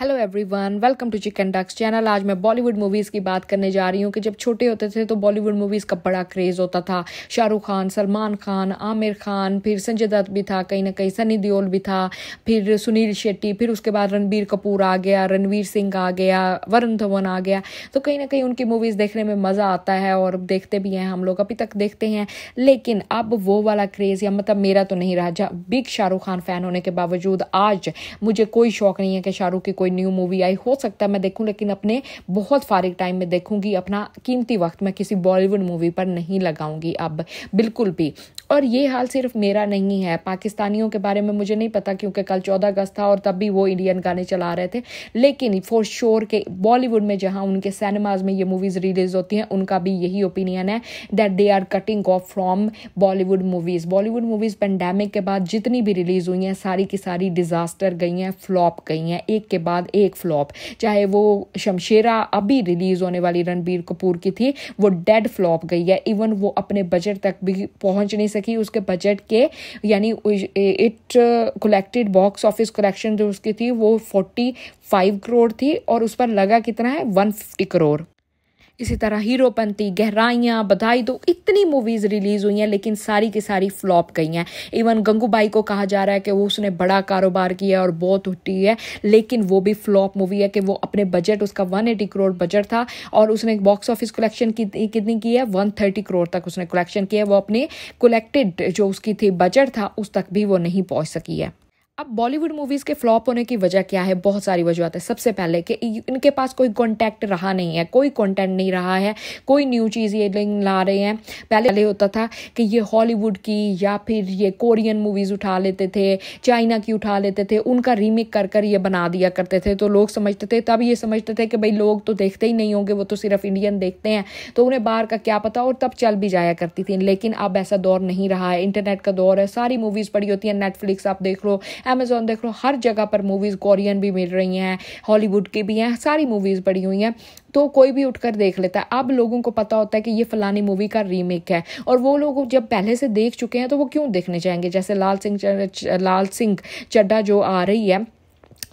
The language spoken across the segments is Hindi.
hello everyone welcome to chicken ducks channel आज मैं बॉलीवुड मूवीज़ की बात करने जा रही हूँ कि जब छोटे होते थे तो बॉलीवुड मूवीज़ का बड़ा क्रेज़ होता था शाहरुख खान सलमान खान आमिर खान फिर संजय दत्त भी था कहीं ना कहीं सनी देओल भी था फिर सुनील शेट्टी फिर उसके बाद रणबीर कपूर आ गया रणवीर सिंह आ गया वरुण धवन आ गया तो कहीं ना कहीं उनकी मूवीज़ देखने में मज़ा आता है और देखते भी हैं हम लोग अभी तक देखते हैं लेकिन अब वो वाला क्रेज़ या मतलब मेरा तो नहीं रहा बिग शाहरुख खान फ़ैन होने के बावजूद आज मुझे कोई शौक नहीं है कि शाहरुख की कोई कोई न्यू मूवी आई हो सकता है मैं देखूं लेकिन अपने बहुत फारिक टाइम में देखूंगी अपना कीमती वक्त मैं किसी बॉलीवुड मूवी पर नहीं लगाऊंगी अब बिल्कुल भी और ये हाल सिर्फ मेरा नहीं है पाकिस्तानियों के बारे में मुझे नहीं पता क्योंकि कल चौदह अगस्त था और तब भी वो इंडियन गाने चला रहे थे लेकिन फॉर श्योर के बॉलीवुड में जहाँ उनके सिनेमाज में ये मूवीज़ रिलीज होती हैं उनका भी यही ओपिनियन है that they are cutting off from Bollywood movies Bollywood movies pandemic के बाद जितनी भी रिलीज़ हुई हैं सारी की सारी डिज़ास्टर गई हैं फ्लॉप गई हैं एक के बाद बाद एक फ्लॉप चाहे वो शमशेरा अभी रिलीज़ होने वाली रणबीर कपूर की थी वो डेड फ्लॉप गई है इवन वो अपने बजट तक भी पहुंच नहीं सकी उसके बजट के यानी it collected box office collection जो उसकी थी वो फोर्टी फाइव करोड़ थी और उस पर लगा कितना है वन फिफ्टी करोड़ इसी तरह हीरोपंती गहराइयाँ बधाई दो तो इतनी मूवीज़ रिलीज़ हुई हैं लेकिन सारी की सारी फ्लॉप गई हैं इवन गंगूबाई को कहा जा रहा है कि वो उसने बड़ा कारोबार किया और बहुत उठी है लेकिन वो भी फ्लॉप मूवी है कि वो अपने बजट उसका वन एटी करोड़ बजट था और उसने बॉक्स ऑफिस कलेक्शन कितनी की है वन थर्टी करोड़ तक उसने कलेक्शन किया वो अपने कलेक्टेड जो उसकी थी बजट था उस तक भी वो नहीं पहुँच सकी है अब बॉलीवुड मूवीज़ के फ्लॉप होने की वजह क्या है बहुत सारी वजूहत है सबसे पहले कि इनके पास कोई कॉन्टैक्ट रहा नहीं है कोई कॉन्टेंट नहीं रहा है कोई न्यू चीज़ ये ला रहे हैं पहले पहले होता था कि ये हॉलीवुड की या फिर ये कोरियन मूवीज़ उठा लेते थे चाइना की उठा लेते थे उनका रीमेक कर कर ये बना दिया करते थे तो लोग समझते थे तब ये समझते थे कि भाई लोग तो देखते ही नहीं होंगे वो तो सिर्फ इंडियन देखते हैं तो उन्हें बाहर का क्या पता और तब चल भी जाया करती थी लेकिन अब ऐसा दौर नहीं रहा है इंटरनेट का दौर है सारी मूवीज़ पड़ी होती हैं नेटफ्लिक्स आप देख लो अमेजोन देख लो हर जगह पर मूवीज़ कोरियन भी मिल रही हैं हॉलीवुड की भी हैं सारी मूवीज़ पड़ी हुई हैं तो कोई भी उठकर देख लेता है अब लोगों को पता होता है कि ये फलानी मूवी का रीमेक है और वो लोग जब पहले से देख चुके हैं तो वो क्यों देखने जाएंगे जैसे लाल सिंह लाल सिंह चड्डा जो आ रही है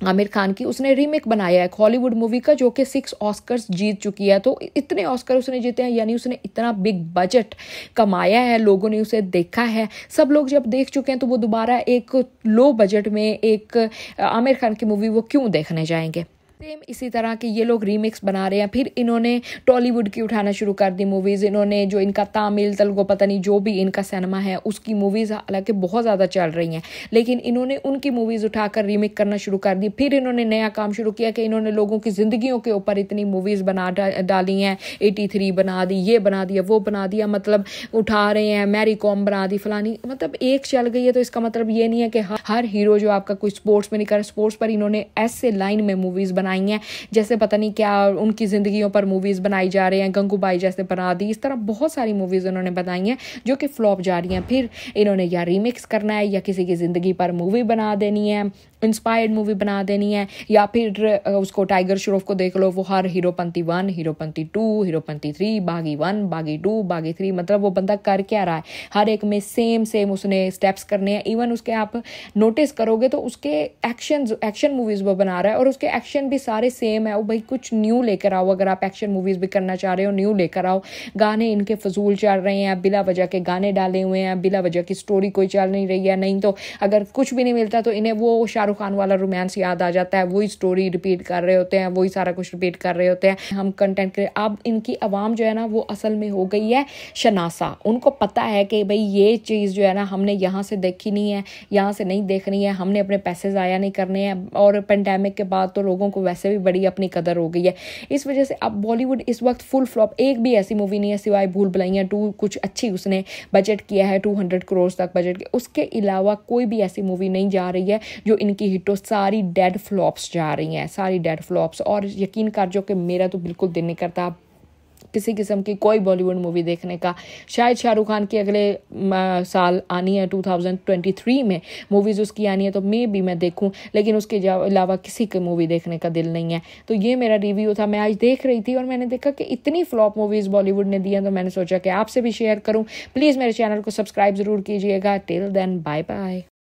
आमिर खान की उसने रीमेक बनाया है हॉलीवुड मूवी का जो कि सिक्स ऑस्कर जीत चुकी है तो इतने ऑस्कर उसने जीते हैं यानी उसने इतना बिग बजट कमाया है लोगों ने उसे देखा है सब लोग जब देख चुके हैं तो वो दोबारा एक लो बजट में एक आमिर खान की मूवी वो क्यों देखने जाएंगे सेम इसी तरह के ये लोग रीमिक्स बना रहे हैं फिर इन्होंने टॉलीवुड की उठाना शुरू कर दी मूवीज़ इन्होंने जो इनका तामिल तेलुगु पता नहीं जो भी इनका सिनेमा है उसकी मूवीज़ हालांकि बहुत ज़्यादा चल रही हैं लेकिन इन्होंने उनकी मूवीज़ उठाकर रीमेक करना शुरू कर दी फिर इन्होंने नया काम शुरू किया कि इन्होंने लोगों की ज़िंदगियों के ऊपर इतनी मूवीज़ बना डाली हैं एटी थ्री बना दी ये बना दिया वो बना दिया मतलब उठा रहे हैं मैरी कॉम बना दी फलानी मतलब एक चल गई है तो इसका मतलब ये नहीं है कि हर हीरो जो आपका कोई स्पोर्ट्स में नहीं कर स्पोर्ट्स पर इन्होंने ऐसे लाइन में मूवीज़ बना बनाई हैं जैसे पता नहीं क्या उनकी ज़िंदगियों पर मूवीज़ बनाई जा रही हैं गंगूबाई जैसे बना दी इस तरह बहुत सारी मूवीज़ उन्होंने बनाई हैं जो कि फ्लॉप जा रही हैं फिर इन्होंने या रीमिक्स करना है या किसी की ज़िंदगी पर मूवी बना देनी है इंस्पायर्ड मूवी बना देनी है या फिर उसको टाइगर श्रॉफ को देख लो वो हर Heropanti one Heropanti two Heropanti three Baaghi one Baaghi two Baaghi three मतलब वो बंदा कर क्या रहा है हर एक में सेम सेम उसने स्टेप्स करने हैं इवन उसके आप नोटिस करोगे तो उसके एक्शन एक्शन मूवीज़ वो बना रहा है और उसके एक्शन भी सारे सेम है वो भाई कुछ न्यू लेकर आओ अगर आप एक्शन मूवीज़ भी करना चाह रहे हो न्यू लेकर आओ गाने इनके फजूल चल रहे हैं बिला वजह के गाने डाले हुए हैं बिला वजह की स्टोरी कोई चल नहीं रही है नहीं तो अगर कुछ भी नहीं मिलता तो इन्हें वो शायद शाहरुख खान वाला रोमांस याद आ जाता है वही स्टोरी रिपीट कर रहे होते हैं वही सारा कुछ रिपीट कर रहे होते हैं हम कंटेंट क्रिएट अब इनकी आवाम जो है ना वो असल में हो गई है शनासा उनको पता है कि भाई ये चीज़ जो है ना हमने यहाँ से देखी नहीं है यहाँ से नहीं देखनी है हमने अपने पैसे ज़ाया नहीं करने हैं और पेंडेमिक के बाद तो लोगों को वैसे भी बड़ी अपनी कदर हो गई है इस वजह से अब बॉलीवुड इस वक्त फुल फ्लॉप एक भी ऐसी मूवी नहीं है सिवाय भूल भलाइया टू कुछ अच्छी उसने बजट किया है टू हंड्रेड करोड़ तक बजट उसके अलावा कोई भी ऐसी मूवी नहीं जा रही है जो इन की हिटो सारी डेड फ्लॉप्स जा रही हैं सारी डेड फ्लॉप्स और यकीन कर जो कि मेरा तो बिल्कुल दिल नहीं करता किसी किस्म की कोई बॉलीवुड मूवी देखने का शायद शाहरुख खान की अगले साल आनी है 2023 में मूवीज़ उसकी आनी है तो मे भी मैं देखूं लेकिन उसके अलावा किसी की मूवी देखने का दिल नहीं है तो ये मेरा रिव्यू था मैं आज देख रही थी और मैंने देखा कि इतनी फ्लॉप मूवीज़ बॉलीवुड ने दी हैं तो मैंने सोचा कि आपसे भी शेयर करूँ प्लीज़ मेरे चैनल को सब्सक्राइब ज़रूर कीजिएगा टिल देन बाय बाय